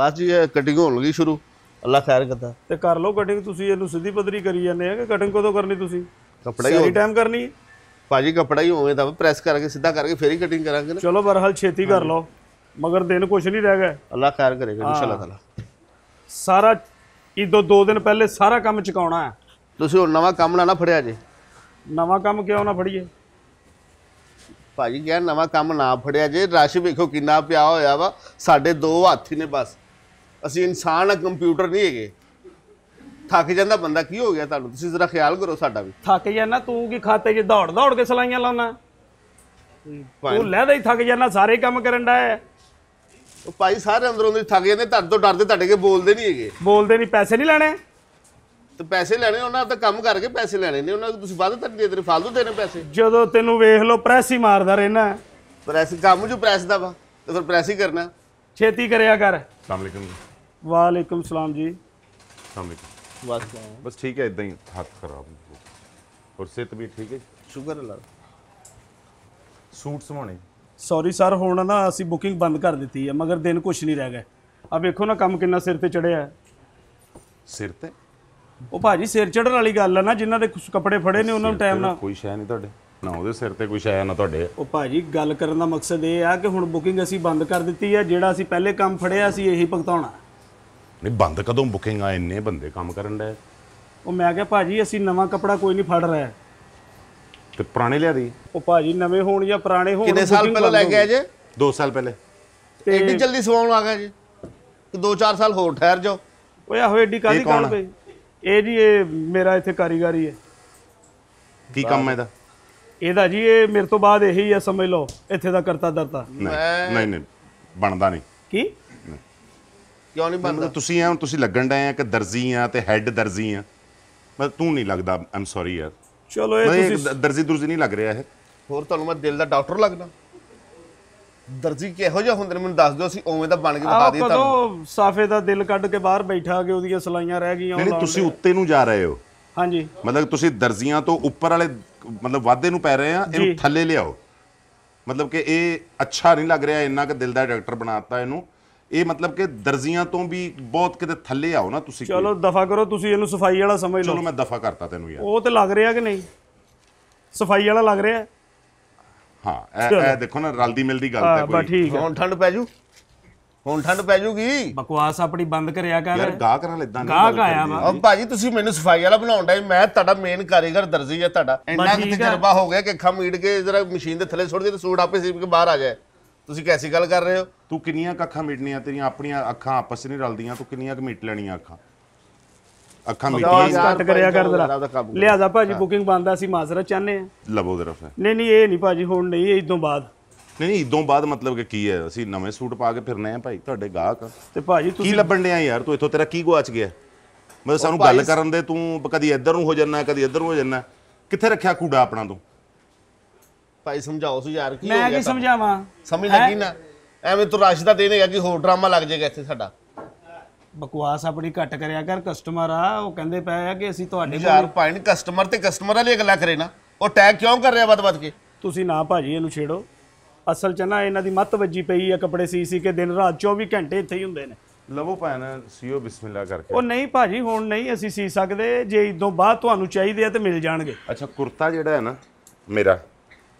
ਬਸ ਜੀ ਇਹ ਕਟਿੰਗ ਹੋਣ ਲੱਗੀ ਸ਼ੁਰੂ ਅੱਲਾ ਖੈਰ ਕਰਦਾ ਤੇ ਕਰ ਲਓ ਕਟਿੰਗ ਤੁਸੀਂ ਇਹਨੂੰ ਸਿੱਧੀ ਪਦਰੀ ਕਰੀ ਜਾਂਦੇ ਆ ਕਿ ਕਟਿੰਗ ਕਦੋਂ ਕਰਨੀ ਤੁਸੀਂ ਕਪੜਾ ਹੀ ਸਾਰੀ ਟਾਈਮ ਕਰਨੀ ਹੈ ਭਾਜੀ ਕਪੜਾ ਹੀ ਹੋਵੇ ਤਾਂ ਪ੍ਰੈਸ ਕਰਕੇ ਸਿੱਧਾ ਕਰਕੇ ਫੇਰ ਹੀ ਕਟਿੰਗ ਕਰਾਂਗੇ ਨਾ ਚਲੋ ਬਰਹਾਲ ਛੇਤੀ ਕਰ ਲਓ ਮਗਰ ਦਿਨ ਕੁਛ ਨਹੀਂ ਰਹਿ ਗਿਆ ਅੱਲਾ ਖੈਰ ਕਰੇਗਾ ਇਨਸ਼ਾਅੱਲਾ ਤਾਲਾ ਸਾਰਾ ਇਦੋਂ ਦੋ ਦਿਨ ਪਹਿਲੇ ਸਾਰਾ ਕੰਮ ਚੁਕਾਉਣਾ ਹੈ ਤੁਸੀਂ ਹੁਣ ਨਵਾਂ ਕੰਮ ਨਾ ਨਾ ਫੜਿਆ ਜੇ ਨਵਾਂ ਕੰਮ ਕਿਉਂ ਨਾ ਫੜੀਏ ਭਾਜੀ ਕਿਹਾ ਨਵਾਂ ਕੰਮ ਨਾ ਫੜਿਆ ਜੇ ਰਸ਼ ਵੇਖੋ ਕਿੰਨਾ ਪਿਆ ਹੋਇਆ ਵਾ ਸਾਡੇ ਦੋ ਹਾਥੀ ਨੇ ਬਸ ਅਸੀਂ ਇਨਸਾਨ ਆ ਕੰਪਿਊਟਰ ਨਹੀਂ ਹੈਗੇ ਥੱਕ ਜਾਂਦਾ ਬੰਦਾ ਕੀ ਹੋ ਗਿਆ ਤੁਹਾਨੂੰ ਤੁਸੀਂ ਜ਼ਰਾ ਖਿਆਲ ਕਰੋ ਸਾਡਾ ਵੀ ਥੱਕ ਜਾਂਦਾ ਤੂੰ ਕੀ ਖਾਤੇ 'ਚ ਦੌੜ ਦੌੜ ਕੇ ਸਲਾਈਆਂ ਲਾਉਣਾ ਤੂੰ ਲੈਦਾ ਹੀ ਥੱਕ ਜਾਂਦਾ ਸਾਰੇ ਕੰਮ ਕਰਨ ਦਾ ਹੈ ਉਹ ਭਾਈ ਸਾਰੇ ਅੰਦਰੋਂ ਦੀ ਥੱਕ ਜਾਂਦੇ ਤੁਹਾਡੇ ਤੋਂ ਡਰਦੇ ਤੁਹਾਡੇ ਕੇ ਬੋਲਦੇ ਨਹੀਂ ਹੈਗੇ ਬੋਲਦੇ ਨਹੀਂ ਪੈਸੇ ਨਹੀਂ ਲੈਣੇ ਤੇ ਪੈਸੇ ਲੈਣੇ ਉਹਨਾਂ ਤਾਂ ਕੰਮ ਕਰਕੇ ਪੈਸੇ ਲੈਣੇ ਨੇ ਉਹਨਾਂ ਨੂੰ ਤੁਸੀਂ ਵੱਧ ਤੱਕ ਦੇ ਦੇ ਫालतू ਦੇਣੇ ਪੈਸੇ ਜਦੋਂ ਤੈਨੂੰ ਵੇਖ ਲੋ ਪ੍ਰੈਸ ਹੀ ਮਾਰਦਾ ਰਹਿਣਾ ਪ੍ਰੈਸ ਕੰਮ ਜੋ ਪ੍ਰੈਸ ਦਾ ਵਾ ਤੇ ਫਿਰ ਪ੍ਰੈਸ ਹੀ ਕਰਨਾ ਛੇਤੀ ਕਰਿਆ ਕਰ ਅਸਲਾਮ ਅਲੈਕਮ ਵਾਲੇਕਮ ਸਲਾਮ ਜੀ ਸਲਾਮੁਅਲੈਕਮ ਬਸ ਬਸ ਠੀਕ ਹੈ ਇਦਾਂ ਹੀ ਹੱਥ ਖਰਾਬ ਹੋ ਹੋਰ ਸਿਹਤ ਵੀ ਠੀਕ ਹੈ ਸ਼ੁਕਰ ਅੱਲਾ ਸੂਟ ਸਵਾਣੇ ਸੌਰੀ ਸਰ ਹੁਣ ਨਾ ਅਸੀਂ ਬੁਕਿੰਗ ਬੰਦ ਕਰ ਦਿੱਤੀ ਹੈ ਮਗਰ ਦਿਨ ਕੁਛ ਨਹੀਂ ਰਹਿ ਗਏ ਆ ਵੇਖੋ ਨਾ ਕੰਮ ਕਿੰਨਾ ਸਿਰ ਤੇ ਚੜਿਆ ਹੈ ਸਿਰ ਤੇ ਉਹ ਭਾਜੀ ਸਿਰ ਚੜਨ ਵਾਲੀ ਗੱਲ ਹੈ ਨਾ ਜਿਨ੍ਹਾਂ ਦੇ ਕੱਪੜੇ ਫੜੇ ਨੇ ਉਹਨਾਂ ਨੂੰ ਟਾਈਮ ਨਾ ਕੋਈ ਸ਼ੈ ਨਹੀਂ ਤੁਹਾਡੇ ਨਾ ਉਹਦੇ ਸਿਰ ਤੇ ਕੋਈ ਸ਼ੈ ਨਾ ਤੁਹਾਡੇ ਉਹ ਭਾਜੀ ਗੱਲ ਕਰਨ ਦਾ ਮਕਸਦ ਇਹ ਆ ਕਿ ਹੁਣ ਬੁਕਿੰਗ ਅਸੀਂ ਬੰਦ ਕਰ ਦਿੱਤੀ ਹੈ ਜਿਹੜਾ ਅਸੀਂ ਪਹਿਲੇ ਕੰਮ ਫੜਿਆ ਸੀ ਇਹੀ ਭੁਗਤਾਉਣਾ ਨਹੀਂ ਬੰਦ ਕਦੋਂ ਬੁਕਿੰਗ ਆ ਇੰਨੇ ਬੰਦੇ ਕੰਮ ਕਰਨ ਦੇ ਉਹ ਮੈਂ ਕਿਹਾ ਭਾਜੀ ਅਸੀਂ ਨਵਾਂ ਕਪੜਾ ਕੋਈ ਨਹੀਂ ਫੜ ਰਿਹਾ ਤੇ ਪੁਰਾਣੇ ਲਿਆ ਦੀ ਉਹ ਭਾਜੀ ਨਵੇਂ ਹੋਣ ਜਾਂ ਪੁਰਾਣੇ ਹੋਣ ਕਿੰਨੇ ਸਾਲ ਪਹਿਲਾਂ ਲੈ ਕੇ ਆ ਜੇ 2 ਸਾਲ ਪਹਿਲੇ ਤੇ ਐਡੀ ਜਲਦੀ ਸਵਾਉਣ ਆ ਗਏ ਜੀ ਕਿ 2-4 ਸਾਲ ਹੋਰ ਠਹਿਰ ਜਾਓ ਓਏ ਆਹੋ ਐਡੀ ਕਾਦੀ ਗੱਲ ਪਈ ਇਹ ਜੀ ਇਹ ਮੇਰਾ ਇੱਥੇ ਕਾਰੀਗਰੀ ਹੈ ਕੀ ਕੰਮ ਹੈ ਦਾ ਇਹਦਾ ਜੀ ਇਹ ਮੇਰੇ ਤੋਂ ਬਾਅਦ ਇਹੀ ਹੈ ਸਮਝ ਲਓ ਇੱਥੇ ਦਾ ਕਰਤਾ ਦਰਤਾ ਨਹੀਂ ਨਹੀਂ ਬਣਦਾ ਨਹੀਂ ਕੀ ਕਿਉਂ ਨਹੀਂ ਬੰਦਾ ਤੁਸੀਂ ਆ ਹੁਣ ਤੁਸੀਂ ਲੱਗਣ ਡਏ ਆ ਕਿ ਦਰਜ਼ੀ ਆ ਤੇ ਹੈੱਡ ਦਰਜ਼ੀ ਆ ਮਤਲਬ ਤੂੰ ਨਹੀਂ ਲੱਗਦਾ ਆਮ ਸੌਰੀ ਯਾਰ ਚਲੋ ਇਹ ਤੁਸੀਂ ਦਰਜ਼ੀ ਦਰਜ਼ੀ ਨਹੀਂ ਲੱਗ ਰਿਹਾ ਇਹ ਹੋਰ ਤੁਹਾਨੂੰ ਮੈਂ ਦਿਲ ਦਾ ਡਾਕਟਰ ਲੱਗਦਾ ਦਰਜੀ ਕਿਹੋ ਜਿਹਾ ਹੁੰਦੇ ਨੇ ਮੈਨੂੰ ਦੱਸ ਦਿਓ ਅਸੀਂ ਉਵੇਂ ਦਾ ਬਣ ਕੇ ਬਤਾ ਦਈਏ ਤੁਹਾਨੂੰ ਕਦੋਂ ਸਾਫੇ ਦਾ ਦਿਲ ਕੱਢ ਕੇ ਬਾਹਰ ਬੈਠਾ ਕੇ ਉਹਦੀਆਂ ਸਲਾਈਆਂ ਰਹਿ ਗਈਆਂ ਨਹੀਂ ਤੁਸੀਂ ਉੱਤੇ ਨੂੰ ਜਾ ਰਹੇ ਹੋ ਹਾਂਜੀ ਮਤਲਬ ਤੁਸੀਂ ਦਰਜ਼ੀਆਂ ਤੋਂ ਉੱਪਰ ਵਾਲੇ ਮਤਲਬ ਵਾਧੇ ਨੂੰ ਪੈ ਰਹੇ ਆ ਇਹਨੂੰ ਥੱਲੇ ਲਿਆਓ ਮਤਲਬ ਕਿ ਇਹ ਅੱਛਾ ਨਹੀਂ ਲੱਗ ਰਿਹਾ ਇੰਨਾ ਕਿ ਦਿਲ ਦਾ ਡਾਕਟਰ ਬਣਾਤਾ ਇਹਨੂੰ ਇਹ ਮਤਲਬ ਕਿ ਦਰਜ਼ੀਆਂ ਤੋਂ ਵੀ ਬਹੁਤ ਕਿਤੇ ਥੱਲੇ ਆਓ ਨਾ ਤੁਸੀਂ ਚਲੋ ਦਫਾ ਕਰੋ ਤੁਸੀਂ ਇਹਨੂੰ ਸਫਾਈ ਵਾਲਾ ਸਮਝ ਲਓ ਚਲੋ ਮੈਂ ਦਫਾ ਕਰਤਾ ਤੈਨੂੰ ਯਾਰ ਉਹ ਤੇ ਲੱਗ ਰਿਹਾ ਕਿ ਨਹੀਂ ਸਫਾਈ ਵਾਲਾ ਲੱਗ ਰਿਹਾ ਹਾਂ ਇਹ ਇਹ ਦੇਖੋ ਨਾ ਰਲਦੀ ਮਿਲਦੀ ਗੱਲ ਤਾਂ ਕੋਈ ਠੀਕ ਹੁਣ ਠੰਡ ਪੈ ਜੂ ਹੁਣ ਠੰਡ ਪੈ ਜੂਗੀ ਬਕਵਾਸ ਆਪਣੀ ਬੰਦ ਕਰਿਆ ਯਾਰ ਕਰ ਯਾਰ ਨਾਲ ਇਦਾਂ ਨਹੀਂ ਗਾਹਕ ਆਇਆ ਵਾ ਉਹ ਭਾਜੀ ਤੁਸੀਂ ਮੈਨੂੰ ਸਫਾਈ ਵਾਲਾ ਬਣਾਉਣ ਦਾ ਮੈਂ ਤੁਹਾਡਾ ਮੇਨ ਕਾਰੀਗਰ ਦਰਜ਼ੀ ਆ ਤੁਹਾਡਾ ਇੰਨਾ ਕਿ ਤਜਰਬਾ ਹੋ ਗਿਆ ਕਿ ਅੱਖਾਂ ਮੀਟ ਕੇ ਜਰਾ ਮਸ਼ੀਨ ਦੇ ਥੱਲੇ ਸੁੱਟ ਦੇ ਤੇ ਸੂਟ ਆਪੇ ਸੀਪ ਕੇ ਬਾਹਰ ਆ ਜਾਏ ਤੁਸੀਂ ਕੈਸੀ ਗੱਲ ਕਰ ਰਹੇ ਹੋ ਤੂੰ ਕਿੰਨੀਆਂ ਅੱਖਾਂ ਮਿਟਣੀਆਂ ਤੇਰੀਆਂ ਆਪਣੀਆਂ ਅੱਖਾਂ ਆਪਸ 'ਚ ਨਹੀਂ ਰਲਦੀਆਂ ਤੂੰ ਕਿੰਨੀਆਂ ਕੁ ਮਿਟ ਲੈਣੀਆਂ ਅੱਖਾਂ ਅੱਖਾਂ ਮਿਟੀਆਂ ਮਿਟਣੀਆਂ ਕਰਿਆ ਕਰ ਜ਼ਰਾ ਲਿਆਦਾ ਭਾਜੀ ਬੁਕਿੰਗ ਬੰਦਾ ਸੀ ਮਾਜ਼ਰਾ ਚਾਹਨੇ ਆ ਲਵੋ ਜਰਾ ਨਹੀਂ ਨਹੀਂ ਇਹ ਨਹੀਂ ਭਾਜੀ ਹੁਣ ਨਹੀਂ ਇਦੋਂ ਬਾਅਦ ਨਹੀਂ ਨਹੀਂ ਇਦੋਂ ਬਾਅਦ ਮਤਲਬ ਕਿ ਕੀ ਹੈ ਅਸੀਂ ਨਵੇਂ ਸੂਟ ਪਾ ਕੇ ਫਿਰਨੇ ਆ ਭਾਈ ਤੁਹਾਡੇ ਗਾਹਕ ਤੇ ਭਾਜੀ ਕੀ ਲੱਭਣ ਲੱਭਣ ਡਿਆ ਯਾਰ ਤੂੰ ਇੱਥੋਂ ਤੇਰਾ ਕੀ ਗੁਆਚ ਗਿਆ ਮਤਲਬ ਸਾਨੂੰ ਗੱਲ ਕਰਨ ਦੇ ਤੂੰ ਕਦੀ ਇੱਧਰ ਨੂੰ ਹੋ ਜਾਣਾ ਕਦੀ ਇੱਧਰ ਨੂੰ ਹੋ ਜਾਣਾ ਕਿੱਥੇ ਰੱਖਿਆ ਕੂੜਾ ਆਪਣਾ ਤੂੰ ਭਾਈ ਸਮਝਾਓ ਸੁ ਯਾਰ ਕੀ ਹੋ ਮੈਂ ਕੀ ਸਮਝਾਵਾਂ ਸਮਝ ਲੱਗੀ ਨਾ ਐਵੇਂ ਤੂੰ ਰਸ਼ ਦਾ ਦੇਣ ਹੈਗਾ ਕਿ ਹੋਰ ਡਰਾਮਾ ਲੱਗ ਜਾਏਗਾ ਇੱਥੇ ਸਾਡਾ ਬਕਵਾਸ ਆਪਣੀ ਘੱਟ ਕਰਿਆ ਕਰ ਕਸਟਮਰ ਆ ਉਹ ਕਹਿੰਦੇ ਪਏ ਆ ਕਿ ਅਸੀਂ ਤੁਹਾਡੇ ਯਾਰ ਕੋਲ ਭਾਈ ਨੇ ਕਸਟਮਰ ਤੇ ਕਸਟਮਰ ਵਾਲੀ ਗੱਲਾਂ ਕਰੇ ਨਾ ਉਹ ਟੈਗ ਕਿਉਂ ਕਰ ਰਿਹਾ ਵੱਦ-ਵੱਦ ਕੇ ਤੁਸੀਂ ਨਾ ਭਾਜੀ ਇਹਨੂੰ ਛੇੜੋ ਅਸਲ ਚ ਨਾ ਇਹਨਾਂ ਦੀ ਮੱਤ ਵੱਜੀ ਪਈ ਆ ਕੱਪੜੇ ਸੀ ਸੀ ਕੇ ਦਿਨ ਰਾਤ 24 ਘੰਟੇ ਇੱਥੇ ਹੀ ਹੁੰਦੇ ਨੇ ਲਵੋ ਭੈਣ ਸੀਓ ਬਿਸਮਿਲ੍ਲਾ ਕਰਕੇ ਉਹ ਨਹੀਂ ਭਾਜੀ ਹੁਣ ਨਹੀਂ ਅਸੀਂ ਸੀ ਸਕਦੇ ਜੇ ਇਦੋਂ ਬਾਅਦ ਤੁਹਾਨੂੰ ਚਾਹੀਦੇ ਆ ਤੇ ਮਿਲ ਜਾਣਗੇ ਅੱਛਾ ਕੁਰਤਾ ਜਿਹੜਾ ਹੈ ਨਾ ਮੇਰਾ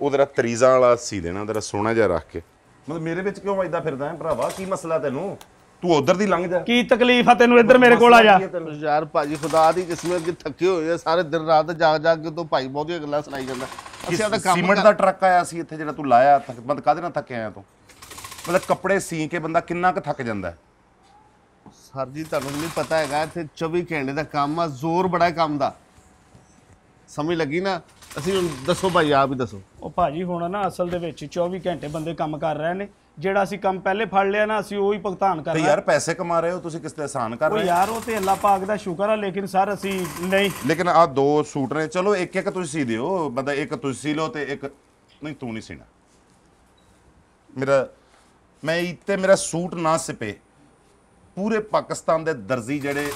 ਉਹ ਜ਼ਰਾ ਤਰੀਜ਼ਾਂ ਵਾਲਾ ਸੀ ਦੇਣਾ ਜ਼ਰਾ ਸੋਹਣਾ ਜਿਹਾ ਰੱਖ ਕੇ ਮਤਲਬ ਮੇਰੇ ਵਿੱਚ ਕਿਉਂ ਐਦਾਂ ਫਿਰਦਾ ਹੈ ਭਰਾਵਾ ਕੀ ਮਸਲਾ ਤੈਨੂੰ ਤੂੰ ਉਧਰ ਦੀ ਲੰਘ ਜਾ ਕੀ ਤਕਲੀਫ ਆ ਤੈਨੂੰ ਇੱਧਰ ਮੇਰੇ ਕੋਲ ਆ ਜਾ ਯਾਰ ਭਾਜੀ ਖੁਦਾ ਦੀ ਕਿਸਮਤ ਕਿ ਥੱਕੇ ਹੋਏ ਆ ਸਾਰੇ ਦਿਨ ਰਾਤ ਜਾਗ ਜਾਗ ਕੇ ਤੋਂ ਭਾਈ ਬਹੁਤੀਆਂ ਗੱਲਾਂ ਸੁਣਾਈ ਜਾਂਦਾ ਅਸੀਂ ਤਾਂ ਕੰਮ ਸੀਮਟ ਦਾ ਟਰੱਕ ਆਇਆ ਸੀ ਇੱਥੇ ਜਿਹੜਾ ਤੂੰ ਲਾਇਆ ਬੰਦ ਕਾਦੇ ਨਾਲ ਥੱਕੇ ਆਇਆ ਤੂੰ ਮਤਲਬ ਕੱਪੜੇ ਸੀ ਕੇ ਬੰਦਾ ਕਿੰਨਾ ਕੁ ਥੱਕ ਜਾਂਦਾ ਸਰ ਜੀ ਤੁਹਾਨੂੰ ਨਹੀਂ ਪਤਾ ਹੈਗਾ ਇੱਥੇ 24 ਘੰਟੇ ਦਾ ਕੰਮ ਆ ਜ਼ੋਰ ਬੜਾ ਕੰਮ ਦਾ ਸਮਝ ਲੱਗੀ ਨਾ ਅਸੀਂ ਹੁਣ ਦੱਸੋ ਭਾਈ ਆਪ ਹੀ ਦੱਸੋ ਉਹ ਭਾਜੀ ਹੁਣ ਨਾ ਅਸਲ ਦੇ ਵਿੱਚ 24 ਘੰਟੇ ਬੰਦੇ ਕੰਮ ਕਰ ਰਹੇ ਨੇ ਜਿਹੜਾ ਅਸੀਂ ਕੰਮ ਪਹਿਲੇ ਫੜ ਲਿਆ ਨਾ ਅਸੀਂ ਉਹੀ ਭੁਗਤਾਨ ਕਰ ਤੇ ਰਹੇ ਯਾਰ ਪੈਸੇ ਕਮਾ ਰਹੇ ਹੋ ਤੁਸੀਂ ਕਿਸ ਤੇ ਆਸਾਨ ਕਰ ਰਹੇ ਹੋ ਯਾਰ ਉਹ ਤੇ ਅੱਲਾ ਪਾਕ ਦਾ ਸ਼ੁਕਰ ਆ ਲੇਕਿਨ ਸਰ ਅਸੀਂ ਨਹੀਂ ਲੇਕਿਨ ਆ ਦੋ ਸੂਟ ਨੇ ਚਲੋ ਇੱਕ ਇੱਕ ਤੁਸੀਂ ਸੀ ਦਿਓ ਬੰਦਾ ਇੱਕ ਤੁਸੀਂ ਸੀ ਲਓ ਤੇ ਇੱਕ ਨਹੀਂ ਤੂੰ ਨਹੀਂ ਸੀਣਾ ਮੇਰਾ ਮੈਂ ਇੱਥੇ ਮੇਰਾ ਸੂਟ ਨਾ ਸਿਪੇ ਪੂਰੇ ਪਾਕਿਸਤਾਨ ਦੇ ਦਰਜ਼ੀ ਜਿਹੜੇ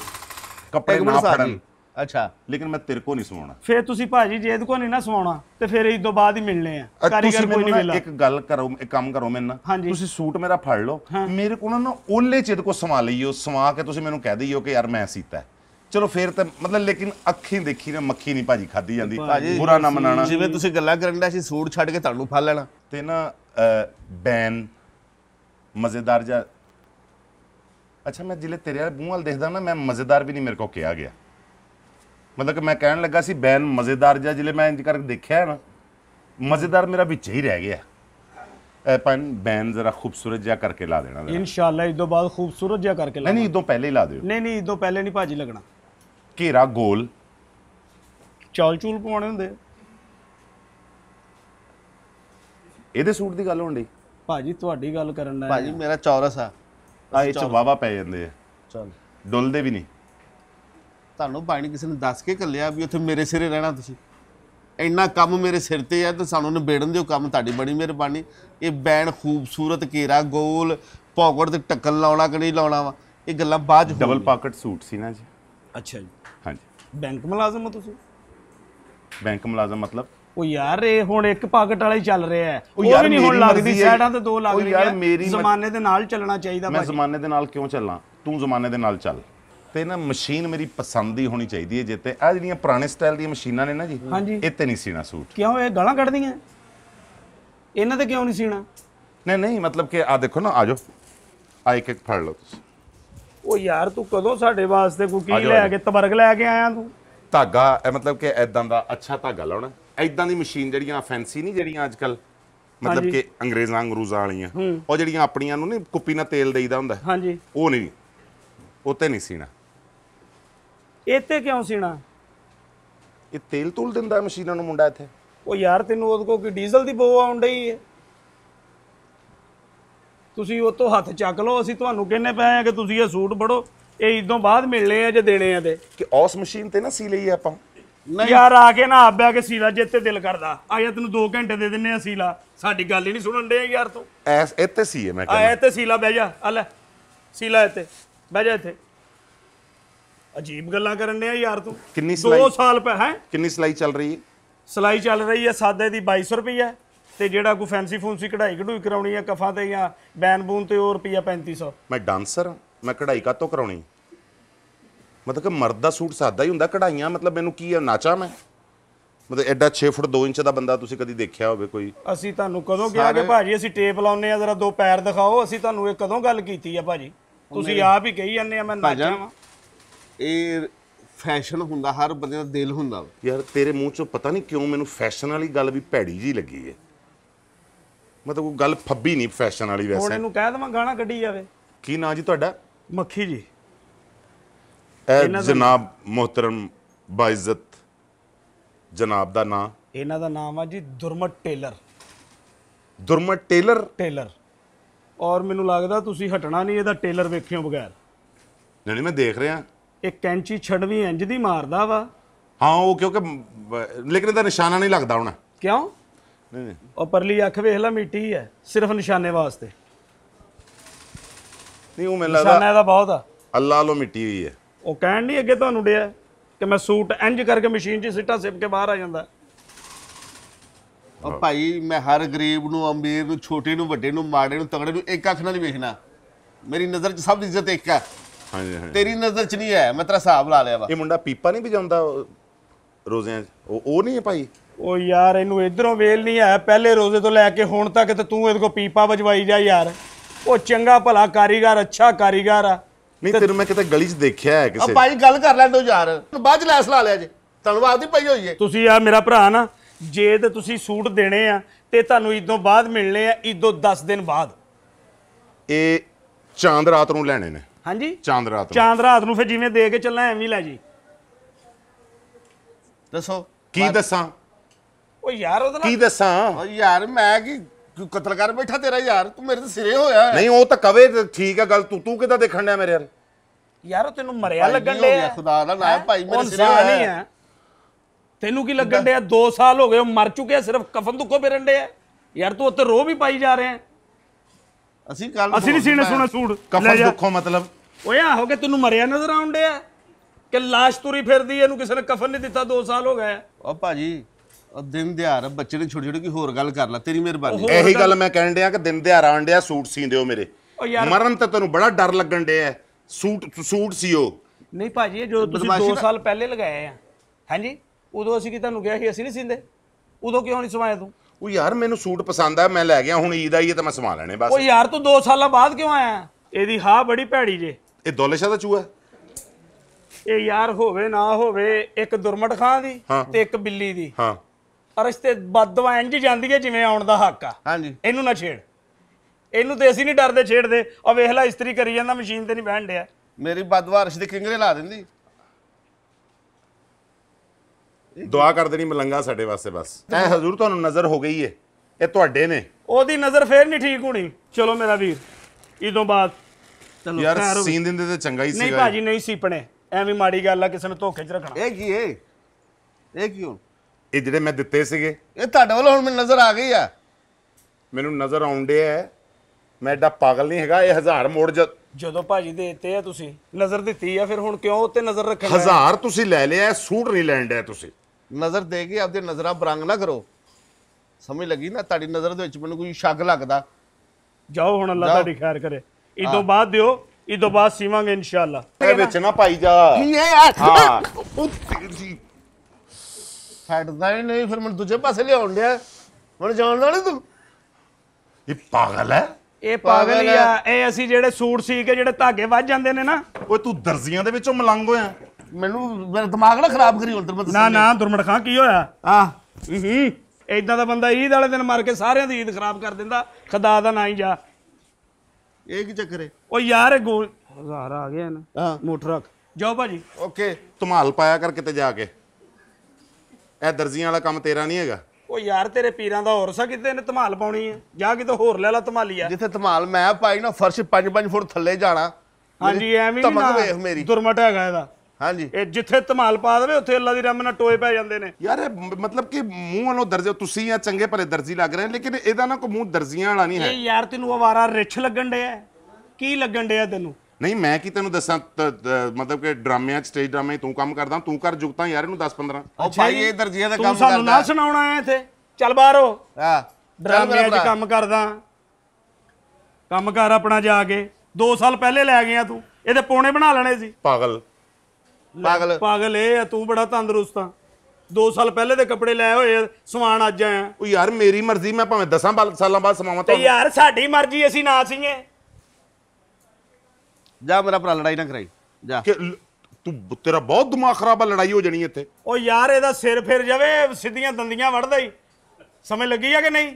ਕੱਪੜੇ ਨਾ ਫੜਨ ਅੱਛਾ ਲੇਕਿਨ ਮੈਂ ਤੇਰੇ ਕੋ ਨਹੀਂ ਸੁਣਾਉਣਾ ਫੇਰ ਤੁਸੀਂ ਭਾਜੀ ਜੇ ਇਹਦੇ ਕੋ ਨਹੀਂ ਨਾ ਸੁਣਾਉਣਾ ਤੇ ਫੇਰ ਇਸ ਤੋਂ ਬਾਅਦ ਹੀ ਮਿਲਨੇ ਆ ਕਾਰੀਗਰ ਕੋਈ ਨਹੀਂ ਮਿਲਦਾ ਇੱਕ ਗੱਲ ਕਰੋ ਇੱਕ ਕੰਮ ਕਰੋ ਮੇਰੇ ਨਾਲ ਤੁਸੀਂ ਸੂਟ ਮੇਰਾ ਫੜ ਲਓ ਮੇਰੇ ਕੋਲ ਨਾ ਓਲੇ ਚਿਰ ਕੋ ਸਮਾ ਲਈਓ ਸਮਾ ਕੇ ਤੁਸੀਂ ਮੈਨੂੰ ਕਹਿ ਦਈਓ ਕਿ ਯਾਰ ਮੈਂ ਸੀਤਾ ਚਲੋ ਫੇਰ ਤਾਂ ਮਤਲਬ ਲੇਕਿਨ ਅੱਖੀਂ ਦੇਖੀ ਨਾ ਮੱਖੀ ਨਹੀਂ ਭਾਜੀ ਖਾਦੀ ਜਾਂਦੀ ਬੁਰਾ ਨਾ ਮਨਾਣਾ ਜਿਵੇਂ ਤੁਸੀਂ ਗੱਲਾਂ ਕਰਨ ਦਾ ਸੀ ਸੂਟ ਛੱਡ ਕੇ ਤੁਹਾਨੂੰ ਫੜ ਲੈਣਾ ਤੇ ਨਾ ਬੈਨ ਮਜ਼ੇਦਾਰ ਜਾਂ ਅੱਛਾ ਮੈਂ ਜਿਲੇ ਤੇਰੇ ਵਾਲੇ ਮੂੰਹ ਵਾਲ ਦੇਖਦਾ ਨਾ ਮੈਂ ਮਜ਼ੇਦਾਰ ਵੀ ਨਹੀਂ ਮੇਰੇ ਕੋ ਕਿਹਾ ਗਿਆ ਮਤਲਬ ਕਿ ਮੈਂ ਕਹਿਣ ਲੱਗਾ ਸੀ ਬੈਨ ਮਜ਼ੇਦਾਰ ਜਿਹਾ ਜਿਲੇ ਮੈਂ ਇੰਜ ਕਰਕੇ ਦੇਖਿਆ ਹੈ ਨਾ ਮਜ਼ੇਦਾਰ ਮੇਰਾ ਵਿੱਚ ਹੀ ਰਹਿ ਗਿਆ ਐ ਪੈਨ ਬੈਨ ਜ਼ਰਾ ਖੂਬਸੂਰਤ ਜਿਹਾ ਕਰਕੇ ਲਾ ਦੇਣਾ ਇਨਸ਼ਾਅੱਲਾ ਇਸ ਤੋਂ ਬਾਅਦ ਖੂਬਸੂਰਤ ਜਿਹਾ ਕਰਕੇ ਨਹੀਂ ਨਹੀਂ ਲਾਵਾਂਗੇ ਇਦੋਂ ਪਹਿਲੇ ਹੀ ਲਾ ਦਿਓ ਨਹੀਂ ਨਹੀਂ ਇਸ ਤੋਂ ਪਹਿਲੇ ਨਹੀਂ ਭਾਜੀ ਲੱਗਣਾ ਘੇਰਾ ਗੋਲ ਚਾਲ ਚੂਲ ਪਵਾਉਣੇ ਹੁੰਦੇ ਇਹਦੇ ਸੂਟ ਦੀ ਗੱਲ ਹੋਣ ਦੀ ਭਾਜੀ ਤੁਹਾਡੀ ਗੱਲ ਕਰਨ ਦਾ ਭਾਜੀ ਮੇਰਾ ਚੌਰਸ ਆ ਆ ਇਹ ਚ ਵਾਵਾ ਪੈ ਜਾਂਦੇ ਆ ਚਲ ਡੁੱਲਦੇ ਵੀ ਨਹੀਂ ਤੁਹਾਨੂੰ ਭਾਈ ਨੇ ਕਿਸੇ ਨੇ ਦੱਸ ਕੇ ਕੱਲਿਆ ਵੀ ਉੱਥੇ ਮੇਰੇ ਸਿਰੇ ਰਹਿਣਾ ਤੁਸੀਂ ਇੰਨਾ ਕੰਮ ਮੇਰੇ ਸਿਰ ਤੇ ਆ ਤੇ ਸਾਨੂੰ ਨਿਬੇੜਨ ਦਿਓ ਕੰਮ ਤੁਹਾਡੀ ਬੜੀ ਮਿਹਰਬਾਨੀ ਇਹ ਬੈਣ ਖੂਬਸੂਰਤ ਕੇਰਾ ਗੋਲ ਪਾਕਟ ਤੇ ਟੱਕਲ ਲਾਉਣਾ ਕਿ ਨਹੀਂ ਲਾਉਣਾ ਵਾ ਇਹ ਗੱਲਾਂ ਬਾਅਦ ਡਬਲ ਪਾਕਟ ਸੂਟ ਸੀ ਨਾ ਜੀ ਅੱਛਾ ਜੀ ਹਾਂਜੀ ਬੈਂਕ ਮੁਲਾਜ਼ਮ ਹੋ ਤੁਸੀਂ ਬੈਂਕ ਮੁਲਾਜ਼ਮ ਮਤਲਬ ਉਹ ਯਾਰ ਇਹ ਹੁਣ ਇੱਕ ਪਾਕਟ ਵਾਲਾ ਹੀ ਚੱਲ ਰਿਹਾ ਹੈ ਉਹ ਵੀ ਨਹੀਂ ਹੁਣ ਲੱਗਦੀ ਸਾਈਡਾਂ ਤੇ ਦੋ ਲੱਗ ਰਹੀਆਂ ਜ਼ਮਾਨੇ ਦੇ ਨਾਲ ਚੱਲਣਾ ਚਾਹੀਦਾ ਮੈਂ ਜ਼ਮਾਨੇ ਦੇ ਨਾਲ ਕਿਉਂ ਚੱਲਾਂ ਤੂੰ ਜ਼ਮਾਨੇ ਦੇ ਨਾਲ ਚੱਲ ਤੇ ਨਾ ਮਸ਼ੀਨ ਮੇਰੀ ਪਸੰਦ ਦੀ ਹੋਣੀ ਚਾਹੀਦੀ ਹੈ ਜਿੱਤੇ ਆ ਜਿਹੜੀਆਂ ਪੁਰਾਣੇ ਸਟਾਈਲ ਦੀਆਂ ਮਸ਼ੀਨਾਂ ਨੇ ਨਾ ਜੀ ਇੱਥੇ ਇਹ ਤੇ ਨਹੀਂ ਸੀਣਾ ਸੂਟ ਕਿਉਂ ਇਹ ਗਾਲਾਂ ਕੱਢਦੀਆਂ ਇਹਨਾਂ ਤੇ ਕਿਉਂ ਨਹੀਂ ਸੀਣਾ ਨਹੀਂ ਨਹੀਂ ਮਤਲਬ ਕਿ ਆ ਦੇਖੋ ਨਾ ਆ ਆ ਇੱਕ ਇੱਕ ਫੜ ਲਓ ਤੁਸੀਂ ਉਹ ਯਾਰ ਤੂੰ ਕਦੋਂ ਸਾਡੇ ਵਾਸਤੇ ਕੋਈ ਕੀ ਲੈ ਕੇ ਤਬਰਗ ਲੈ ਕੇ ਆਇਆ ਤੂੰ ਧਾਗਾ ਇਹ ਮਤਲਬ ਕਿ ਐਦਾਂ ਦਾ ਅੱਛਾ ਧਾਗਾ ਲਾਉਣਾ ਐਦਾਂ ਦੀ ਮਸ਼ੀਨ ਜਿਹੜੀਆਂ ਫੈਂਸੀ ਨਹੀਂ ਜਿਹੜੀਆਂ ਅੱਜ ਕੱਲ ਮਤਲਬ ਕਿ ਅੰਗਰੇਜ਼ਾਂ ਅੰਗਰੂਜ਼ਾਂ ਵਾਲੀਆਂ ਉਹ ਜਿਹੜੀਆਂ ਆਪਣੀਆਂ ਨੂੰ ਨਹੀਂ ਕੁੱਪੀ ਨਾਲ ਤੇਲ ਦੇਈਦਾ ਹੁੰਦਾ ਹਾਂਜੀ ਉਹ ਨਹੀਂ ਉਹ ਤੇ ਨਹੀਂ ਸੀਣਾ ਇੱਥੇ ਕਿਉਂ ਸੀਣਾ ਇਹ ਤੇਲ ਤੂਲ ਦਿੰਦਾ ਮਸ਼ੀਨਾਂ ਨੂੰ ਮੁੰਡਾ ਇੱਥੇ ਉਹ ਯਾਰ ਤੈਨੂੰ ਉਹਦੇ ਕੋ ਕਿ ਡੀਜ਼ਲ ਦੀ ਬੋ ਆਉਣ ਹੈ ਤੁਸੀਂ ਉਹ ਤੋਂ ਹੱਥ ਚੱਕ ਲਓ ਅਸੀਂ ਤੁਹਾਨੂੰ ਕਹਿੰਨੇ ਪਏ ਆ ਕਿ ਤੁਸੀਂ ਇਹ ਸੂਟ ਫੜੋ ਇਹ ਇਦੋਂ ਬਾਅਦ ਮਿਲਣੇ ਆ ਜੇ ਦੇਣੇ ਆ ਤੇ ਕਿ ਉਸ ਮਸ਼ੀਨ ਤੇ ਨਾ ਸੀ ਲਈ ਆਪਾਂ ਨਹੀਂ ਯਾਰ ਆ ਕੇ ਨਾ ਆਬਿਆ ਬੈ ਕੇ ਸੀਲਾ ਜਿੱਤੇ ਦਿਲ ਕਰਦਾ ਆ ਜਾ ਤੈਨੂੰ 2 ਘੰਟੇ ਦੇ ਦਿੰਨੇ ਆ ਸੀਲਾ ਸਾਡੀ ਗੱਲ ਹੀ ਨਹੀਂ ਸੁਣਨ ਦੇ ਯਾਰ ਤੂੰ ਐ ਇੱਥੇ ਸੀ ਮੈਂ ਕਹਿੰਦਾ ਆ ਇੱਥੇ ਸੀਲਾ ਬਹਿ ਜਾ ਆ ਲੈ ਸੀਲਾ ਇੱਥੇ ਬਹਿ ਜਾ ਇੱਥੇ ਅਜੀਬ ਗੱਲਾਂ ਕਰਨ ਨੇ ਯਾਰ ਤੂੰ ਕਿੰਨੀ ਸਲਾਈ 2 ਸਾਲ ਪਹਿ ਹੈ ਕਿੰਨੀ ਸਲਾਈ ਚੱਲ ਰਹੀ ਹੈ ਸਲਾਈ ਚੱਲ ਰਹੀ ਹੈ ਸਾਦੇ ਦੀ 2200 ਰੁਪਈਆ ਤੇ ਜਿਹੜਾ ਕੋ ਫੈਂਸੀ ਫੂਨਸੀ ਕਢਾਈ ਕਢੂਈ ਕਰਾਉਣੀ ਹੈ ਕਫਾਂ ਤੇ ਜਾਂ ਬੈਨ ਬੂਨ ਤੇ ਉਹ ਰੁਪਈਆ 3500 ਮੈਂ ਡਾਂਸਰ ਮੈਂ ਕਢਾਈ ਕਾਤੋਂ ਕਰਾਉਣੀ ਮਤਲਬ ਕਿ ਮਰਦ ਦਾ ਸੂਟ ਸਾਦਾ ਹੀ ਹੁੰਦਾ ਕਢਾਈਆਂ ਮਤਲਬ ਮੈਨੂੰ ਕੀ ਹੈ ਨਾਚਾ ਮੈਂ ਮਤਲਬ ਐਡਾ 6 ਫੁੱਟ 2 ਇੰਚ ਦਾ ਬੰਦਾ ਤੁਸੀਂ ਕਦੀ ਦੇਖਿਆ ਹੋਵੇ ਕੋਈ ਅਸੀਂ ਤੁਹਾਨੂੰ ਕਦੋਂ ਕਿਹਾ ਕਿ ਭਾਜੀ ਅਸੀਂ ਟੇਪ ਲਾਉਨੇ ਆ ਜਰਾ ਦੋ ਪੈਰ ਦਿਖਾਓ ਅਸੀਂ ਤੁਹਾਨੂੰ ਇਹ ਕਦੋਂ ਗੱਲ ਕੀਤੀ ਆ ਭਾਜੀ ਤੁਸੀਂ ਆਪ ਹੀ ਕਹੀ ਜਾਂਦੇ ਆ ਮੈਂ ਵਾਂ ਇਹ ਫੈਸ਼ਨ ਹੁੰਦਾ ਹਰ ਬੰਦੇ ਦਾ ਦਿਲ ਹੁੰਦਾ ਯਾਰ ਤੇਰੇ ਮੂੰਹ ਚੋਂ ਪਤਾ ਨਹੀਂ ਕਿਉਂ ਮੈਨੂੰ ਫੈਸ਼ਨ ਵਾਲੀ ਗੱਲ ਵੀ ਭੈੜੀ ਜੀ ਲੱਗੀ ਏ ਮਤਲਬ ਉਹ ਗੱਲ ਫੱਬੀ ਨਹੀਂ ਫੈਸ਼ਨ ਵਾਲੀ ਵੈਸੇ ਹੁਣ ਇਹਨੂੰ ਕਹਿ ਦਵਾਂ ਗਾਣਾ ਕੱਢੀ ਜਾਵੇ ਕੀ ਨਾਂ ਜੀ ਤੁਹਾਡਾ ਮੱਖੀ ਜੀ ਇਹ ਜਨਾਬ ਮੁਹਤਰਮ ਬਾਇਜ਼ਤ ਜਨਾਬ ਦਾ ਨਾਂ ਇਹਨਾਂ ਦਾ ਨਾਮ ਆ ਜੀ ਦੁਰਮਤ ਟੇਲਰ ਦੁਰਮਤ ਟੇਲਰ ਟੇਲਰ ਔਰ ਮੈਨੂੰ ਲੱਗਦਾ ਤੁਸੀਂ ਹਟਣਾ ਨਹੀਂ ਇਹਦਾ ਟੇਲਰ ਵੇਖਿਓ ਬਗੈਰ ਨਹੀਂ ਨਹੀਂ, ਮੈਂ ਦੇਖ ਰਿਹਾ ਇਹ ਕੈਂਚੀ ਛੜਵੀ ਇੰਚ ਦੀ ਮਾਰਦਾ ਵਾ ਹਾਂ ਉਹ ਕਿਉਂਕਿ ਲੇਕਿਨ ਇਹਦਾ ਨਿਸ਼ਾਨਾ ਨਹੀਂ ਲੱਗਦਾ ਹੁਣ ਕਿਉਂ ਨਹੀਂ ਨਹੀਂ ਉਹ ਪਰਲੀ ਅੱਖ ਵੇਖ ਲੈ ਮਿੱਟੀ ਹੈ ਸਿਰਫ ਨਿਸ਼ਾਨੇ ਵਾਸਤੇ ਨਹੀਂ ਉਹ ਮੈਨੂੰ ਨਿਸ਼ਾਨਾ ਦਾ ਇਹਦਾ ਬਹੁਤ ਆ ਅੱਲਾ ਲੋ ਮਿੱਟੀ ਹੋਈ ਹੈ ਉਹ ਕਹਿਣ ਨਹੀਂ ਅੱਗੇ ਤੁਹਾਨੂੰ ਡਿਆ ਕਿ ਮੈਂ ਸੂਟ ਇੰਜ ਕਰਕੇ ਮਸ਼ੀਨ 'ਚ ਸਿੱਟਾ ਸਿੱਪ ਕੇ ਬਾਹਰ ਆ ਜਾਂਦਾ ਉਹ ਭਾਈ ਮੈਂ ਹਰ ਗਰੀਬ ਨੂੰ ਅਮੀਰ ਨੂੰ ਛੋਟੇ ਨੂੰ ਵੱਡੇ ਨੂੰ ਮਾੜੇ ਨੂੰ ਤਗੜੇ ਨੂੰ ਇੱਕ ਅੱਖ ਨਾਲ ਨਹੀਂ ਵੇਖਣਾ ਮੇਰੀ ਨਜ਼ਰ 'ਚ ਸਭ ਦੀ ਇੱਜ਼ਤ ਇੱਕ ਹੈ ਹਾਂਜੀ ਤੇਰੀ ਨਜ਼ਰ 'ਚ ਨਹੀਂ ਹੈ ਮੈਂ ਤੇਰਾ ਹਿਸਾਬ ਲਾ ਲਿਆ ਵਾ ਇਹ ਮੁੰਡਾ ਪੀਪਾ ਨਹੀਂ ਵਜਾਉਂਦਾ ਰੋਜ਼ਿਆਂ 'ਚ ਉਹ ਉਹ ਨਹੀਂ ਹੈ ਭਾਈ ਉਹ ਯਾਰ ਇਹਨੂੰ ਇਧਰੋਂ ਵੇਲ ਨਹੀਂ ਆਇਆ ਪਹਿਲੇ ਰੋਜ਼ੇ ਤੋਂ ਲੈ ਕੇ ਹੁਣ ਤੱਕ ਤੇ ਤੂੰ ਇਹਦੇ ਕੋ ਪੀਪਾ ਵਜਵਾਈ ਜਾ ਯਾਰ ਉਹ ਚੰਗਾ ਭਲਾ ਕਾਰੀਗਰ ਅੱਛਾ ਕਾਰੀਗਰ ਆ ਨਹੀਂ ਤੈਨੂੰ ਮੈਂ ਕਿਤੇ ਗਲੀ 'ਚ ਦੇਖਿਆ ਹੈ ਆ ਭਾਈ ਗੱਲ ਕਰ ਲੈ ਦੋ ਯਾਰ ਬਾਅਦ 'ਚ ਲੈਸ ਲਾ ਲਿਆ ਜੇ ਧੰਨਵਾਦ ਦੀ ਪਈ ਹੋਈ ਏ ਤੁਸੀਂ ਆ ਮੇਰਾ ਭਰਾ ਨਾ ਜੇ ਤੇ ਤੁਸੀਂ ਸੂਟ ਦੇਣੇ ਆ ਤੇ ਤੁਹਾਨੂੰ ਇਦੋਂ ਬਾਅਦ ਮਿਲਣੇ ਆ ਇਦੋਂ 10 ਦਿਨ ਬਾਅਦ ਇਹ ਚਾਂਦ ਰਾਤ ਨੂੰ ਲੈਣੇ ਨੇ ਹਾਂਜੀ ਚਾਂਦ ਰਾਤ ਨੂੰ ਚਾਂਦ ਰਾਤ ਨੂੰ ਫਿਰ ਜਿਵੇਂ ਦੇ ਕੇ ਚੱਲਾਂ ਐਵੇਂ ਲੈ ਜੀ ਦੱਸੋ ਕੀ ਦੱਸਾਂ ਉਹ ਯਾਰ ਉਹਦਾ ਕੀ ਦੱਸਾਂ ਉਹ ਯਾਰ ਮੈਂ ਕੀ ਕਤਲ ਕਰ ਬੈਠਾ ਤੇਰਾ ਯਾਰ ਤੂੰ ਮੇਰੇ ਤੇ ਸਿਰੇ ਹੋਇਆ ਨਹੀਂ ਉਹ ਤਾਂ ਕਵੇ ਠੀਕ ਹੈ ਗੱਲ ਤੂੰ ਤੂੰ ਕਿਦਾਂ ਦੇਖਣ ਡਿਆ ਮੇਰੇ ਯਾਰ ਯਾਰ ਉਹ ਤੈਨੂੰ ਮਰਿਆ ਲੱਗਣ ਡਿਆ ਖੁਦਾ ਦਾ ਨਾਮ ਭਾਈ ਮੇਰੇ ਸਿਰੇ ਨਹੀਂ ਹੈ ਤੈਨੂੰ ਕੀ ਲੱਗਣ ਡਿਆ 2 ਸਾਲ ਹੋ ਗਏ ਉਹ ਮਰ ਚੁੱਕਿਆ ਸਿਰਫ ਕਫਨ ਦੁੱਖੋ ਫਿਰਨ ਡਿਆ ਯਾਰ ਤੂੰ ਉੱਤੇ ਰੋ ਵੀ ਪਾਈ ਜਾ ਰਿਹਾ ਹੈ ਅਸੀਂ ਕੱਲ ਅਸੀਂ ਨਹੀਂ ਸੀਣਾ ਸੂਟ ਕਫਨ ਦੁੱਖੋਂ ਮਤਲਬ ਓਏ ਆਹੋ ਕਿ ਤੈਨੂੰ ਮਰਿਆ ਨਜ਼ਰ ਆਉਣ ਆ ਕਿ ਲਾਸ਼ ਤੁਰੀ ਫਿਰਦੀ ਇਹਨੂੰ ਕਿਸੇ ਨੇ ਕਫਨ ਨਹੀਂ ਦਿੱਤਾ 2 ਸਾਲ ਹੋ ਗਏ ਓ ਭਾਜੀ ਉਹ ਦਿਨ ਦਿਹਾੜ ਬੱਚੇ ਨੇ ਛੋਟੇ ਛੋਟੇ ਕੀ ਹੋਰ ਗੱਲ ਕਰ ਲੈ ਤੇਰੀ ਮਿਹਰਬਾਨੀ ਇਹੀ ਗੱਲ ਮੈਂ ਕਹਿਣ ਡਿਆ ਕਿ ਦਿਨ ਦਿਹਾੜ ਆਣ ਆ ਸੂਟ ਸੀ ਦਿਓ ਮੇਰੇ ਮਰਨ ਤਾਂ ਤੈਨੂੰ ਬੜਾ ਡਰ ਲੱਗਣ ਡਿਆ ਸੂਟ ਸੂਟ ਸੀ ਉਹ ਨਹੀਂ ਭਾਜੀ ਇਹ ਜੋ ਤੁਸੀਂ 2 ਸਾਲ ਪਹਿਲੇ ਲਗਾਏ ਆ ਹਾਂਜੀ ਉਦੋਂ ਅਸੀਂ ਕਿ ਤੁਹਾਨੂੰ ਕਿਹਾ ਸੀ ਅਸੀਂ ਨਹੀਂ ਸੀਂਦੇ ਉਦੋਂ ਕਿਉਂ ਨਹੀਂ ਸਵਾਇਆ ਤੂੰ ਉਹ ਯਾਰ ਮੈਨੂੰ ਸੂਟ ਪਸੰਦ ਆ ਮੈਂ ਲੈ ਗਿਆ ਹੁਣ ਈਦ ਆਈ ਹੈ ਤਾਂ ਮੈਂ ਸਮਾ ਲੈਣੇ ਬਸ ਉਹ ਯਾਰ ਤੂੰ 2 ਸਾਲਾਂ ਬਾਅਦ ਕਿਉਂ ਆਇਆ ਇਹਦੀ ਹਾ ਬੜੀ ਭੈੜੀ ਜੇ ਇਹ ਦੌਲਸ਼ਾ ਦਾ ਚੂਹਾ ਇਹ ਯਾਰ ਹੋਵੇ ਨਾ ਹੋਵੇ ਇੱਕ ਦੁਰਮਟ ਖਾਂ ਦੀ ਤੇ ਇੱਕ ਬਿੱਲੀ ਦੀ ਹਾਂ ਅਰਸ਼ਤੇ ਬਦਵਾ ਇੰਜ ਜਾਂਦੀ ਹੈ ਜਿਵੇਂ ਆਉਣ ਦਾ ਹੱਕ ਆ ਹਾਂਜੀ ਇਹਨੂੰ ਨਾ ਛੇੜ ਇਹਨੂੰ ਤੇ ਅਸੀਂ ਨਹੀਂ ਡਰਦੇ ਛੇੜਦੇ ਆ ਵੇਖ ਲੈ ਇਸਤਰੀ ਕਰੀ ਜਾਂਦਾ ਮਸ਼ੀਨ ਤੇ ਨਹੀਂ ਬਹਿਣ ਡਿਆ ਮੇਰੀ ਬਦਵਾਰਸ਼ ਦੇ ਕਿੰਗਰੇ ਲਾ ਦਿੰਦੀ ਦੁਆ ਕਰ ਦੇਣੀ ਮਲੰਗਾ ਸਾਡੇ ਵਾਸਤੇ ਬਸ ਐ ਹਜ਼ੂਰ ਤੁਹਾਨੂੰ ਨਜ਼ਰ ਹੋ ਗਈ ਏ ਇਹ ਤੁਹਾਡੇ ਨੇ ਉਹਦੀ ਨਜ਼ਰ ਫੇਰ ਨਹੀਂ ਠੀਕ ਹੋਣੀ ਚਲੋ ਮੇਰਾ ਵੀਰ ਇਦੋਂ ਬਾਅਦ ਚਲੋ ਯਾਰ ਸੀਨ ਦਿੰਦੇ ਤੇ ਚੰਗਾ ਹੀ ਨਹੀਂ ਭਾਜੀ ਨਹੀਂ ਸੀਪਣੇ ਐਵੇਂ ਮਾੜੀ ਗੱਲ ਆ ਕਿਸੇ ਨੂੰ ਧੋਖੇ 'ਚ ਰੱਖਣਾ ਇਹ ਕੀ ਏ ਇਹ ਕੀ ਹੁਣ ਇਹ ਜਿਹੜੇ ਮੈਂ ਦਿੱਤੇ ਸੀਗੇ ਇਹ ਤੁਹਾਡੇ ਵੱਲੋਂ ਹੁਣ ਮੈਨੂੰ ਨਜ਼ਰ ਆ ਗਈ ਆ ਮੈਨੂੰ ਨਜ਼ਰ ਆਉਂਦੇ ਐ ਮੈਂ ਐਡਾ ਪਾਗਲ ਨਹੀਂ ਹੈਗਾ ਇਹ ਹਜ਼ਾਰ ਮੋੜ ਜ ਜਦੋਂ ਭਾਜੀ ਦੇਤੇ ਆ ਤੁਸੀਂ ਨਜ਼ਰ ਦਿੱਤੀ ਆ ਫਿਰ ਹੁਣ ਕਿਉਂ ਉੱਤੇ ਨਜ਼ਰ ਰੱਖਣਾ ਹਜ਼ਾਰ ਤੁਸੀਂ ਲੈ ਲਿਆ ਸੂਟ ਨਹੀਂ ਲੈਣ ਡਿਆ ਤੁਸੀਂ ਨਜ਼ਰ ਦੇ ਕੇ ਆਪਦੇ ਨਜ਼ਰਾਂ ਬਰੰਗ ਨਾ ਕਰੋ ਸਮਝ ਲੱਗੀ ਨਾ ਤੁਹਾਡੀ ਨਜ਼ਰ ਦੇ ਵਿੱਚ ਮੈਨੂੰ ਕੋਈ ਸ਼ੱਕ ਲੱਗਦਾ ਜਾਓ ਹੁਣ ਅੱਲਾ ਤੁਹਾਡੀ ਖੈਰ ਕਰੇ ਇਹ ਤੋਂ ਬਾਅਦ ਦਿਓ ਇਹ ਤੋਂ ਬਾਅਦ ਸੀਵਾਂਗੇ ਇਨਸ਼ਾਅੱਲਾ ਇਹ ਵਿੱਚ ਨਾ ਪਾਈ ਜਾ ਕੀ ਹੈ ਹਾਂ ਉਹ ਤੇਰੀ ਛੱਡਦਾ ਹੀ ਨਹੀਂ ਫਿਰ ਮੈਂ ਦੂਜੇ ਪਾਸੇ ਲਿਆਉਣ ਡਿਆ ਹੁਣ ਜਾਣ ਨਹੀਂ ਤੂੰ ਇਹ ਪਾਗਲ ਹੈ ਇਹ ਪਾਗਲ ਆ ਇਹ ਅਸੀਂ ਜਿਹੜੇ ਸੂਟ ਸੀ ਕੇ ਜਿਹੜੇ ਧਾਗੇ ਵੱਜ ਜਾਂਦੇ ਨੇ ਨਾ ਓਏ ਤੂੰ ਦਰਜ਼ੀਆਂ ਦੇ ਵਿੱਚੋਂ ਮਲੰਗ ਹੋਇਆ ਮੈਨੂੰ ਮੇਰਾ ਦਿਮਾਗ ਨਾ ਖਰਾਬ ਕਰੀ ਹੁਣ ਤੈਨੂੰ ਨਾ ਨਾ ਦੁਰਮਣ ਖਾਂ ਕੀ ਹੋਇਆ ਆ ਇਦਾਂ ਦਾ ਬੰਦਾ ਈਦ ਵਾਲੇ ਦਿਨ ਮਾਰ ਕੇ ਸਾਰਿਆਂ ਦੀ ਈਦ ਖਰਾਬ ਕਰ ਦਿੰਦਾ ਖੁਦਾ ਦਾ ਨਾ ਹੀ ਜਾ ਇਹ ਕੀ ਚੱਕਰ ਹੈ ਉਹ ਯਾਰ ਇਹ ਗੋਲ ਹਜ਼ਾਰ ਆ ਗਿਆ ਨਾ ਹਾਂ ਮੋਟਰ ਰੱਖ ਜਾਓ ਭਾਜੀ ਓਕੇ ਧਮਾਲ ਪਾਇਆ ਕਰ ਕਿਤੇ ਜਾ ਕੇ ਇਹ ਦਰਜ਼ੀਆਂ ਵਾਲਾ ਕੰਮ ਤੇਰਾ ਨਹੀਂ ਹੈਗਾ ਉਹ ਯਾਰ ਤੇਰੇ ਪੀਰਾਂ ਦਾ ਹੋਰ ਸਾ ਕਿਤੇ ਇਹਨੇ ਧਮਾਲ ਪਾਉਣੀ ਆ ਜਾ ਕਿਤੇ ਹੋਰ ਲੈ ਲਾ ਧਮਾਲੀਆ ਜਿੱਥੇ ਧਮਾਲ ਮੈਂ ਪਾਈ ਨਾ ਫਰਸ਼ 5-5 ਫੁੱਟ ਥੱਲੇ ਜਾਣਾ ਹਾਂਜੀ ਐਵੇਂ ਹੀ ਨਾ ਦੁਰਮਟ ਹੈਗਾ ਇਹਦਾ ਹਾਂਜੀ ਇਹ ਜਿੱਥੇ ਧਮਾਲ ਪਾ ਦੇਵੇ ਉੱਥੇ ਅੱਲਾ ਦੀ ਰਹਿਮ ਨਾਲ ਟੋਏ ਪੈ ਜਾਂਦੇ ਨੇ ਯਾਰ ਇਹ ਮਤਲਬ ਕਿ ਮੂੰਹ ਵਾਲੋਂ ਦਰਜੇ ਤੁਸੀਂ ਆ ਚੰਗੇ ਭਲੇ ਦਰਜੀ ਲੱਗ ਰਹੇ ਲੇਕਿਨ ਇਹਦਾ ਨਾ ਕੋਈ ਮੂੰਹ ਦਰਜੀਆਂ ਵਾਲਾ ਨਹੀਂ ਹੈ ਇਹ ਯਾਰ ਤੈਨੂੰ ਆਵਾਰਾ ਰਿਛ ਲੱਗਣ ਡਿਆ ਕੀ ਲੱਗਣ ਡਿਆ ਤੈਨੂੰ ਨਹੀਂ ਮੈਂ ਕੀ ਤੈਨੂੰ ਦੱਸਾਂ ਮਤਲਬ ਕਿ ਡਰਾਮਿਆਂ 'ਚ ਸਟੇਜ ਡਰਾਮੇ ਤੂੰ ਕੰਮ ਕਰਦਾ ਤੂੰ ਕਰ ਜੁਗਤਾ ਯਾਰ ਇਹਨੂੰ 10 15 ਉਹ ਭਾਈ ਇਹ ਦਰਜੀਆਂ ਦਾ ਕੰਮ ਕਰਦਾ ਤੂੰ ਸਾਨੂੰ ਨਾ ਸੁਣਾਉਣਾ ਆਇਆ ਇੱਥੇ ਚੱਲ ਬਾਹਰ ਹੋ ਹਾਂ ਡਰਾਮਿਆਂ ਡਰਾਮੇ ਕੰਮ ਕਰਦਾ ਕੰਮ ਕਰ ਆਪਣਾ ਜਾ ਕੇ 2 ਸਾਲ ਪਹਿਲੇ ਲੈ ਗਿਆ ਤੂੰ ਇਹਦੇ ਪੋਣੇ ਬਣਾ ਲੈਣੇ ਸੀ ਪਾਗਲ ਪਾਗਲ ਪਾਗਲ ਇਹ ਆ ਤੂੰ ਬੜਾ ਤੰਦਰੁਸਤ ਆ 2 ਸਾਲ ਪਹਿਲੇ ਦੇ ਕੱਪੜੇ ਲੈ ਹੋਏ ਸਮਾਨ ਅੱਜ ਆਇਆ ਉਹ ਯਾਰ ਮੇਰੀ ਮਰਜ਼ੀ ਮੈਂ ਭਾਵੇਂ 10 ਸਾਲਾਂ ਬਾਅਦ ਸਮਾਵਾਂ ਤਾਂ ਯਾਰ ਸਾਡੀ ਮਰਜ਼ੀ ਅਸੀਂ ਨਾ ਸੀਏ ਜਾ ਮੇਰਾ ਭਰਾ ਲੜਾਈ ਨਾ ਕਰਾਈ ਜਾ ਕਿ ਤੂੰ ਤੇਰਾ ਬਹੁਤ ਦਿਮਾਗ ਖਰਾਬ ਆ ਲੜਾਈ ਹੋ ਜਾਣੀ ਇੱਥੇ ਉਹ ਯਾਰ ਇਹਦਾ ਸਿਰ ਫਿਰ ਜਾਵੇ ਸਿੱਧੀਆਂ ਦੰਦੀਆਂ ਵੜਦਾ ਹੀ ਸਮਝ ਲੱਗੀ ਆ ਕਿ ਨਹੀਂ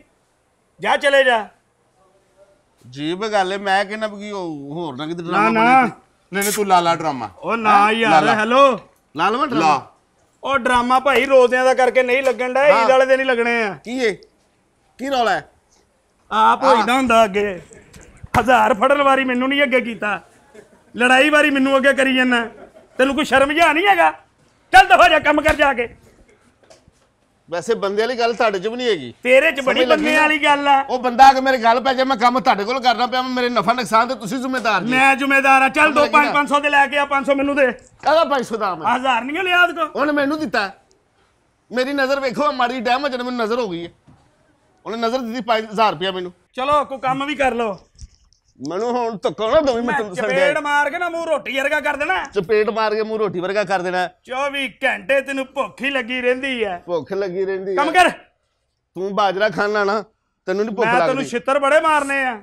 ਜਾ ਚਲੇ ਜਾ ਜੀਬ ਗੱਲ ਹੈ ਮੈਂ ਕਹਿੰਦਾ ਵੀ ਕੀ ਹੋਰ ਨਾ ਕਿਤੇ ਡਰਾਮਾ ਨਾ ਨਾ ਨਹੀਂ ਨਹੀਂ ਤੂੰ ਲਾਲਾ ਡਰਾਮਾ ਉਹ ਨਾ ਯਾਰ ਹੈਲੋ ਲਾਲਵਾ ਡਰਾਮਾ ਉਹ ਡਰਾਮਾ ਭਾਈ ਰੋਜ਼ਿਆਂ ਦਾ ਕਰਕੇ ਨਹੀਂ ਲੱਗਣ ਦਾ ਈਦ ਵਾਲੇ ਦੇ ਨਹੀਂ ਲੱਗਣੇ ਆ ਕੀ ਏ ਕੀ ਰੌਲਾ ਹੈ ਆਪ ਹੋਈਦਾ ਹੁੰਦਾ ਅੱਗੇ ਹਜ਼ਾਰ ਫੜਨ ਵਾਰੀ ਮੈਨੂੰ ਨਹੀਂ ਅੱਗੇ ਕੀਤਾ ਲੜਾਈ ਵਾਰੀ ਮੈਨੂੰ ਅੱਗੇ ਕਰੀ ਜਾਂਦਾ ਤੈਨੂੰ ਕੋਈ ਸ਼ਰਮ ਜਿਹਾ ਨਹੀਂ ਹੈਗਾ ਚੱਲ ਦਫਾ ਜਾ ਕੰਮ ਕਰ ਜਾ ਕੇ ਵੈਸੇ ਬੰਦੇ ਵਾਲੀ ਗੱਲ ਤੁਹਾਡੇ 'ਚ ਵੀ ਨਹੀਂ ਹੈਗੀ ਤੇਰੇ 'ਚ ਬੜੀ ਬੰਦੇ ਵਾਲੀ ਗੱਲ ਆ ਉਹ ਬੰਦਾ ਕਿ ਮੇਰੇ ਗੱਲ ਪੈ ਜਾ ਮੈਂ ਕੰਮ ਤੁਹਾਡੇ ਕੋਲ ਕਰਨਾ ਪਿਆ ਮੇਰੇ ਨਫਾ ਨੁਕਸਾਨ ਤੇ ਤੁਸੀਂ ਜ਼ਿੰਮੇਦਾਰ ਜੀ ਮੈਂ ਜ਼ਿੰਮੇਦਾਰ ਆ ਚੱਲ ਦੋ 5 500 ਦੇ ਲੈ ਕੇ ਆ 500 ਮੈਨੂੰ ਦੇ ਕਾਹਦਾ 500 ਦਾ ਮੈਂ ਹਜ਼ਾਰ ਨਹੀਂ ਲਿਆ ਆਦ ਕੋ ਉਹਨੇ ਮੈਨੂੰ ਦਿੱਤਾ ਮੇਰੀ ਨਜ਼ਰ ਵੇਖੋ ਮਾੜੀ ਡੈਮੇਜ ਮੈਨੂੰ ਨਜ਼ਰ ਹੋ ਗਈ ਹੈ ਉਹਨੇ ਨਜ਼ਰ ਦਿੱਤੀ 5000 ਰੁਪਿਆ ਮੈਨੂੰ ਚਲੋ ਕੋ ਕੰਮ ਵੀ ਕਰ ਲਓ ਮੈਨੂੰ ਹੁਣ ਧੱਕਾ ਨਾ ਦਵੇਂ ਮੈਂ ਤੈਨੂੰ ਸਮਝਾਇਆ ਚਪੇਟ ਮਾਰ ਕੇ ਨਾ ਮੂੰਹ ਰੋਟੀ ਵਰਗਾ ਕਰ ਦੇਣਾ ਚਪੇਟ ਮਾਰ ਕੇ ਮੂੰਹ ਰੋਟੀ ਵਰਗਾ ਕਰ ਦੇਣਾ 24 ਘੰਟੇ ਤੈਨੂੰ ਭੁੱਖ ਹੀ ਲੱਗੀ ਰਹਿੰਦੀ ਐ ਭੁੱਖ ਲੱਗੀ ਰਹਿੰਦੀ ਐ ਕੰਮ ਕਰ ਤੂੰ ਬਾਜਰਾ ਖਾਣਾ ਨਾ ਤੈਨੂੰ ਨਹੀਂ ਭੁੱਖ ਲੱਗਦੀ ਮੈਂ ਤੈਨੂੰ ਛਿੱਤਰ ਬੜੇ ਮਾਰਨੇ ਆ